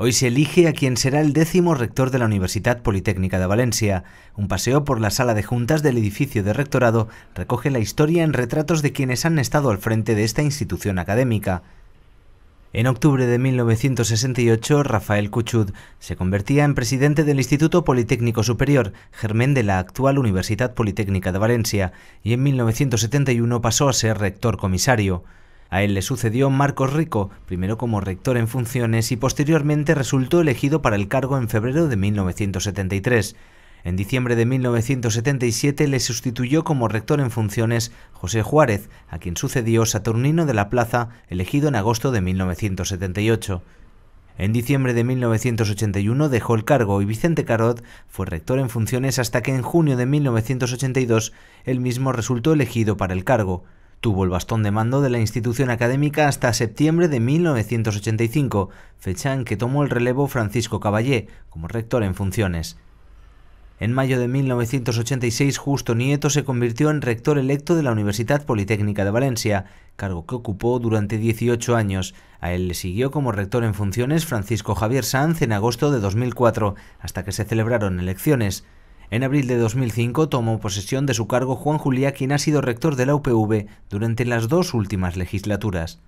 Hoy se elige a quien será el décimo rector de la Universidad Politécnica de Valencia. Un paseo por la sala de juntas del edificio de rectorado recoge la historia en retratos de quienes han estado al frente de esta institución académica. En octubre de 1968, Rafael Cuchud se convertía en presidente del Instituto Politécnico Superior, germen de la actual Universidad Politécnica de Valencia, y en 1971 pasó a ser rector comisario. A él le sucedió Marcos Rico, primero como rector en funciones y posteriormente resultó elegido para el cargo en febrero de 1973. En diciembre de 1977 le sustituyó como rector en funciones José Juárez, a quien sucedió Saturnino de la Plaza, elegido en agosto de 1978. En diciembre de 1981 dejó el cargo y Vicente Carot fue rector en funciones hasta que en junio de 1982 él mismo resultó elegido para el cargo. Tuvo el bastón de mando de la institución académica hasta septiembre de 1985, fecha en que tomó el relevo Francisco Caballé como rector en funciones. En mayo de 1986, Justo Nieto se convirtió en rector electo de la Universidad Politécnica de Valencia, cargo que ocupó durante 18 años. A él le siguió como rector en funciones Francisco Javier Sanz en agosto de 2004, hasta que se celebraron elecciones. En abril de 2005 tomó posesión de su cargo Juan Juliá, quien ha sido rector de la UPV durante las dos últimas legislaturas.